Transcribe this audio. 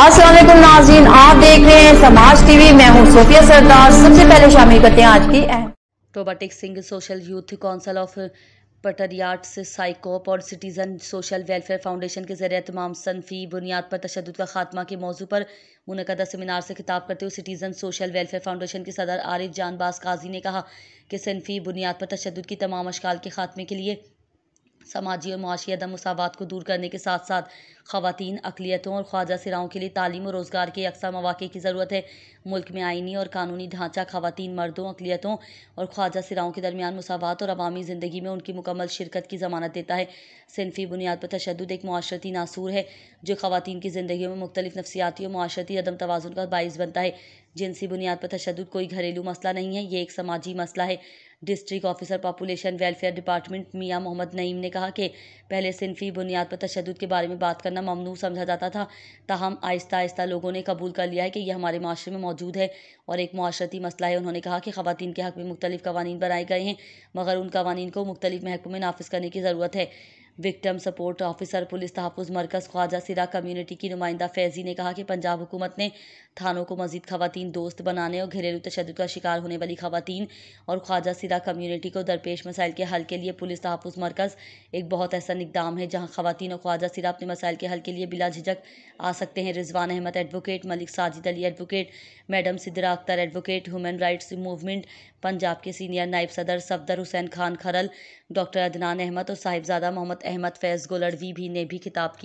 असलम नाजीन आप देख रहे हैं समाज टीवी मैं हूं सोफिया सरदार सबसे पहले शामिल करते हैं आज की अहम रोबोटिक Singh social youth council of patriot से साइकोप और सिटीज़न सोशल वेलफेयर फाउंडेशन के जरिए तमाम सनफी बुनियाद पर तशद का खात्मा के मौजू पर मुनदा सेमिनार से खिताब करते हुए सिटीज़न सोशल वेलफेयर फाउंडेशन के सदर आरिफ जानबाज काजी ने कहा कि सनफी बुनियाद पर तशद की तमाम अशकाल के खात्मे के लिए समाजी और मुआशी अदम मसावत को दूर करने के साथ साथ खातन अकलीतों और ख्वाजा सराओं के लिए तालीम और रोज़गार के अक्सर मौाक़े की ज़रूरत है मुल्क में आइनी और कानूनी ढांचा खातन मर्दों अकलीतों और ख्वाजा सराओं के दरमियान मसावत और अवामी ज़िंदगी में उनकी मुकम्मल शिरकत की ज़मानत देता है सिनफी बुनियाद पर तशद एक माशरती नासूर है जो खातन की ज़िंदगी में मुख्तलिफ नफसियाती और माशरती अदम तोज़ुन का बायस बनता है जिनसी बुनियाद पर तशद कोई घरेलू मसला नहीं है ये एक समाजी मसला है district officer population welfare department Mian Muhammad Naeem ने कहा कि पहले सिनफी बुनियाद पर तशद के बारे में बात करना ममनू समझा जाता था तहम आहिस्ता आहिस्ता लोगों ने कबूल कर लिया है कि यह हमारे माशरे में मौजूद है और एक माशरती मसला है उन्होंने कहा कि ख़वान के हक़ में मुख्तलिफ़ कवानीन बनाए गए हैं मगर उन कवानी को मुख्तलिफ़ महकमे में नाफिज करने की ज़रूरत है विक्टम सपोर्ट ऑफिसर पुलिस तहफ़ मरकज़ ख्वाजा सिरा कम्युनिटी की नुमाइंदा फैज़ी ने कहा कि पंजाब हुकूमत ने थानों को मजीद खवतिन दोस्त बनाने और घरेलू तशद का शिकार होने वाली खवतिन और ख्वाजा सिरा कम्युनिटी को दरपेश मसाइल के हल के लिए पुलिस तहफ़ मरकज़ एक बहुत ऐसा इकदाम है जहाँ खवतिन और ख्वाजा सिरा अपने मसाइल के हल के लिए बिला झिझक आ सकते हैं Rizwan Ahmed advocate Malik Sajid Ali advocate madam Sidra Akhtar advocate human rights movement Punjab के सीनियर नायब सदर सफदर हुसैन खान खरल डॉक्टर अदनान अहमद और साहिबजादा मोहम्मद अहमद फैज़ गोलड़वी भी ने भी खिताब किया